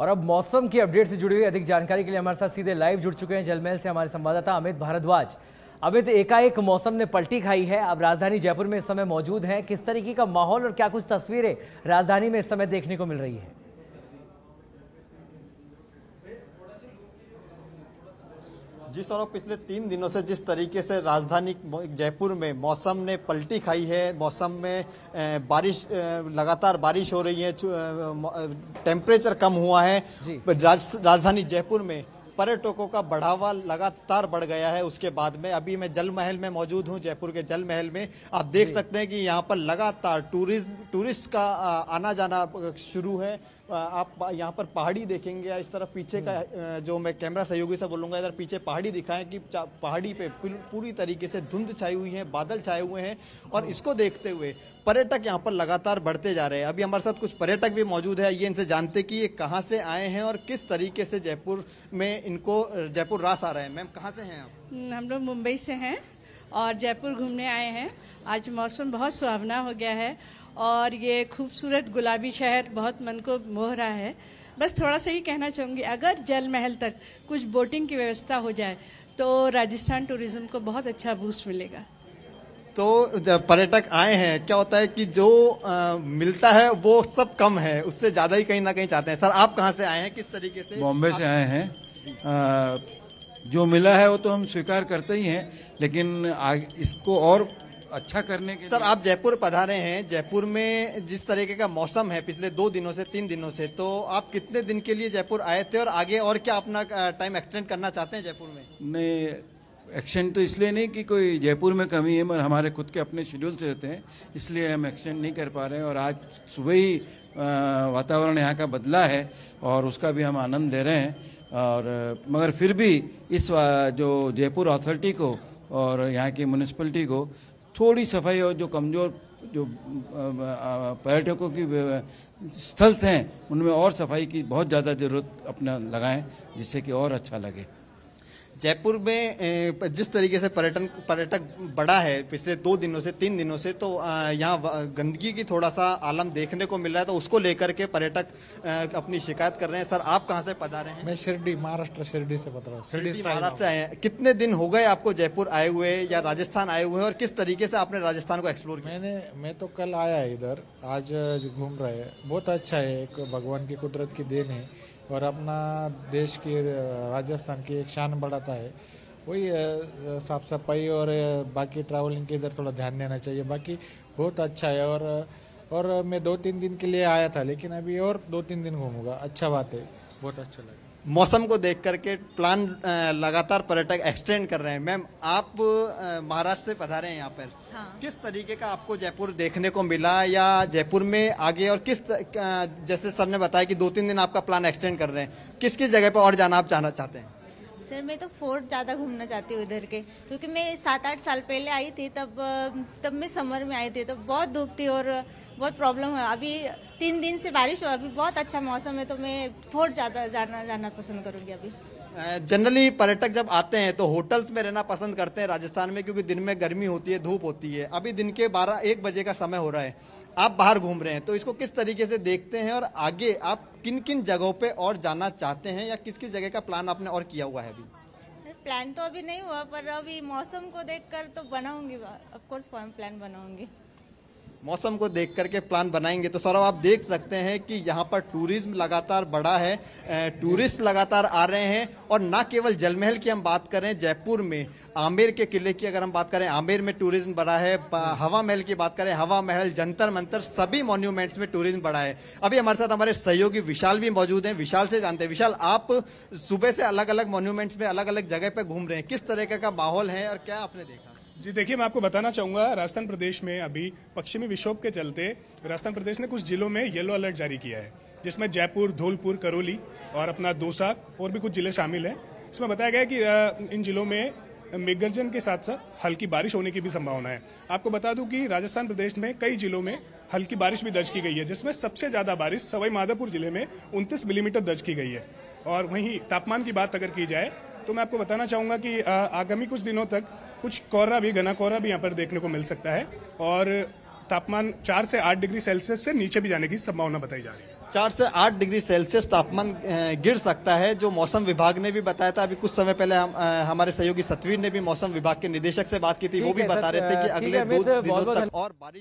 और अब मौसम की अपडेट से जुड़ी हुई अधिक जानकारी के लिए हमारे साथ सीधे लाइव जुड़ चुके हैं जलमहल से हमारे संवाददाता अमित भारद्वाज अमित एकाएक मौसम ने पलटी खाई है अब राजधानी जयपुर में इस समय मौजूद हैं किस तरीके का माहौल और क्या कुछ तस्वीरें राजधानी में इस समय देखने को मिल रही है जी सौरभ पिछले तीन दिनों से जिस तरीके से राजधानी जयपुर में मौसम ने पलटी खाई है मौसम में बारिश लगातार बारिश हो रही है टेम्परेचर कम हुआ है राजधानी जयपुर में पर्यटकों का बढ़ावा लगातार बढ़ गया है उसके बाद में अभी मैं जल महल में मौजूद हूं जयपुर के जल महल में आप देख सकते हैं कि यहाँ पर लगातार टूरिज्म टूरिस्ट का आना जाना शुरू है आप यहाँ पर पहाड़ी देखेंगे इस तरफ पीछे का हम्म। जो मैं कैमरा सहयोगी से बोलूँगा इधर पीछे पहाड़ी दिखाएं कि पहाड़ी पे पूरी तरीके से धुंध छाई हुई है बादल छाए हुए हैं और हम्म। इसको देखते हुए पर्यटक यहाँ पर लगातार बढ़ते जा रहे हैं अभी हमारे साथ कुछ पर्यटक भी मौजूद है ये इनसे जानते कि ये कहाँ से आए हैं और किस तरीके से जयपुर में इनको जयपुर रास आ रहे हैं मैम कहाँ से हैं आप हम्म, हम लोग मुंबई से हैं और जयपुर घूमने आए हैं आज मौसम बहुत सुहावना हो गया है और ये खूबसूरत गुलाबी शहर बहुत मन को मोह रहा है बस थोड़ा सा ही कहना चाहूँगी अगर जल महल तक कुछ बोटिंग की व्यवस्था हो जाए तो राजस्थान टूरिज्म को बहुत अच्छा बूस्ट मिलेगा तो पर्यटक आए हैं क्या होता है कि जो आ, मिलता है वो सब कम है उससे ज़्यादा ही कहीं ना कहीं चाहते हैं सर आप कहाँ से आए हैं किस तरीके से बॉम्बे से आए हैं जो मिला है वो तो हम स्वीकार करते ही हैं लेकिन इसको और अच्छा करने के सर आप जयपुर पधारे हैं जयपुर में जिस तरीके का मौसम है पिछले दो दिनों से तीन दिनों से तो आप कितने दिन के लिए जयपुर आए थे और आगे और क्या अपना टाइम एक्सटेंड करना चाहते हैं जयपुर में नहीं एक्सटेंड तो इसलिए नहीं कि कोई जयपुर में कमी है मगर हमारे खुद के अपने शेड्यूल से रहते हैं इसलिए हम एक्सटेंड नहीं कर पा रहे हैं और आज सुबह ही वातावरण यहाँ का बदला है और उसका भी हम आनंद ले रहे हैं और मगर फिर भी इस जो जयपुर अथॉरिटी को और यहाँ की म्यूनसिपलिटी को थोड़ी सफाई और जो कमज़ोर जो पर्यटकों की स्थल्स हैं उनमें और सफाई की बहुत ज़्यादा ज़रूरत अपना लगाएं जिससे कि और अच्छा लगे जयपुर में जिस तरीके से पर्यटन पर्यटक बढ़ा है पिछले दो दिनों से तीन दिनों से तो यहाँ गंदगी की थोड़ा सा आलम देखने को मिल रहा है तो उसको लेकर के पर्यटक अपनी शिकायत कर रहे हैं सर आप कहाँ से पधार रहे हैं मैं शिरडी महाराष्ट्र शिरडी से बता रहा हूँ शिरडी महाराष्ट्र से आए कितने दिन हो गए आपको जयपुर आए हुए या राजस्थान आए हुए और किस तरीके से आपने राजस्थान को एक्सप्लोर किया मैंने मैं तो कल आया इधर आज घूम रहे बहुत अच्छा है एक भगवान की कुदरत की देन है और अपना देश के राजस्थान की एक शान बढ़ाता है वही साफ सफाई और बाकी ट्रैवलिंग के इधर थोड़ा ध्यान देना चाहिए बाकी बहुत अच्छा है और और मैं दो तीन दिन के लिए आया था लेकिन अभी और दो तीन दिन घूमूंगा अच्छा बात है बहुत अच्छा लगा मौसम को देख करके प्लान लगातार पर्यटक एक्सटेंड कर रहे हैं मैम आप महाराष्ट्र से पधारे हैं यहाँ पर हाँ। किस तरीके का आपको जयपुर देखने को मिला या जयपुर में आगे और किस जैसे सर ने बताया कि दो तीन दिन आपका प्लान एक्सटेंड कर रहे हैं किस किस जगह पर और जाना आप जाना चाहते हैं सर मैं तो फोर्ट ज़्यादा घूमना चाहती हूँ इधर के क्योंकि मैं सात आठ साल पहले आई थी तब तब मैं समर में आई थी तब तो बहुत धूप थी और बहुत प्रॉब्लम है अभी तीन दिन से बारिश हो अभी बहुत अच्छा मौसम है तो मैं फोर्ट ज़्यादा जाना जाना पसंद करूँगी अभी जनरली पर्यटक जब आते हैं तो होटल्स में रहना पसंद करते हैं राजस्थान में क्योंकि दिन में गर्मी होती है धूप होती है अभी दिन के बारह एक बजे का समय हो रहा है आप बाहर घूम रहे हैं तो इसको किस तरीके से देखते हैं और आगे आप किन किन जगहों पे और जाना चाहते हैं या किस किस जगह का प्लान आपने और किया हुआ है अभी प्लान तो अभी नहीं हुआ पर अभी मौसम को देख तो बनाऊंगी ऑफकोर्स प्लान बनाऊंगी मौसम को देख करके प्लान बनाएंगे तो सौरभ आप देख सकते हैं कि यहाँ पर टूरिज्म लगातार बढ़ा है टूरिस्ट लगातार आ रहे हैं और ना केवल जलमहल की हम बात करें जयपुर में आमेर के किले की अगर हम बात करें आमेर में टूरिज्म बढ़ा है हवा महल की बात करें हवा महल जंतर मंतर सभी मॉन्यूमेंट्स में टूरिज्म बढ़ा है अभी हमारे साथ हमारे सहयोगी विशाल भी मौजूद हैं विशाल से जानते हैं विशाल आप सुबह से अलग अलग मॉन्यूमेंट्स में अलग अलग जगह पर घूम रहे हैं किस तरीके का माहौल है और क्या आपने देखा जी देखिए मैं आपको बताना चाहूंगा राजस्थान प्रदेश में अभी पश्चिमी विक्षोभ के चलते राजस्थान प्रदेश ने कुछ जिलों में येलो अलर्ट जारी किया है जिसमें जयपुर धौलपुर करौली और अपना दोसा और भी कुछ जिले शामिल हैं इसमें बताया गया कि इन जिलों में मेघगर्जन के साथ साथ हल्की बारिश होने की भी संभावना है आपको बता दूं कि राजस्थान प्रदेश में कई जिलों में हल्की बारिश भी दर्ज की गई है जिसमें सबसे ज्यादा बारिश सवाई माधोपुर जिले में उनतीस मिलीमीटर दर्ज की गई है और वहीं तापमान की बात अगर की जाए तो मैं आपको बताना चाहूँगा कि आगामी कुछ दिनों तक कुछ कोहरा भी घना कोहरा भी यहाँ पर देखने को मिल सकता है और तापमान चार से आठ डिग्री सेल्सियस से नीचे भी जाने की संभावना बताई जा रही है चार से आठ डिग्री सेल्सियस तापमान गिर सकता है जो मौसम विभाग ने भी बताया था अभी कुछ समय पहले हम हमारे सहयोगी सतवीर ने भी मौसम विभाग के निदेशक से बात की थी वो भी बता रहे थे कि अगले दो दिनों तक और बारिश